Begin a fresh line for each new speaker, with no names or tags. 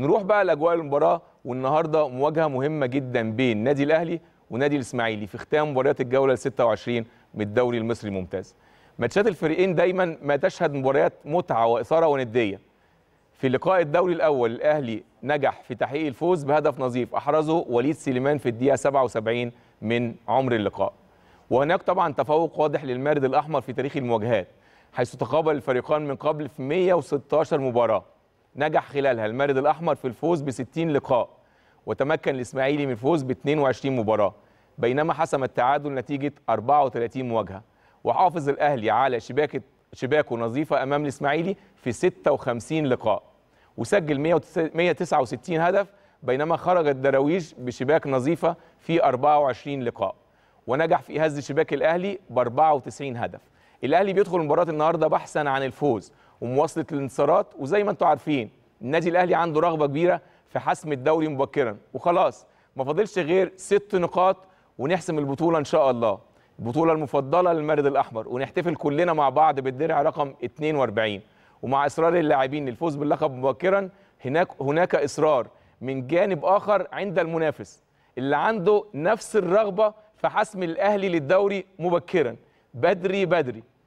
نروح بقى لاجواء المباراه والنهارده مواجهه مهمه جدا بين نادي الاهلي ونادي الاسماعيلي في ختام مباريات الجوله ال 26 من الدوري المصري الممتاز. ماتشات الفريقين دايما ما تشهد مباريات متعه واثاره ونديه. في لقاء الدوري الاول الاهلي نجح في تحقيق الفوز بهدف نظيف احرزه وليد سليمان في الدقيقه 77 من عمر اللقاء. وهناك طبعا تفوق واضح للمارد الاحمر في تاريخ المواجهات حيث تقابل الفريقان من قبل في 116 مباراه. نجح خلالها المارد الأحمر في الفوز ب 60 لقاء وتمكن الإسماعيلي من الفوز ب 22 مباراة بينما حسم التعادل نتيجة 34 مواجهة وحافظ الأهلي على شباكة شباكه نظيفة أمام الإسماعيلي في 56 لقاء وسجل 169 هدف بينما خرج الدراويش بشباك نظيفة في 24 لقاء ونجح في هز شباك الأهلي ب 94 هدف الأهلي بيدخل مباراة النهاردة بحثا عن الفوز ومواصله الانتصارات وزي ما انتم عارفين النادي الاهلي عنده رغبه كبيره في حسم الدوري مبكرا وخلاص ما فاضلش غير ست نقاط ونحسم البطوله ان شاء الله البطوله المفضله للمارد الاحمر ونحتفل كلنا مع بعض بالدرع رقم 42 ومع اصرار اللاعبين للفوز باللقب مبكرا هناك هناك اصرار من جانب اخر عند المنافس اللي عنده نفس الرغبه في حسم الاهلي للدوري مبكرا بدري بدري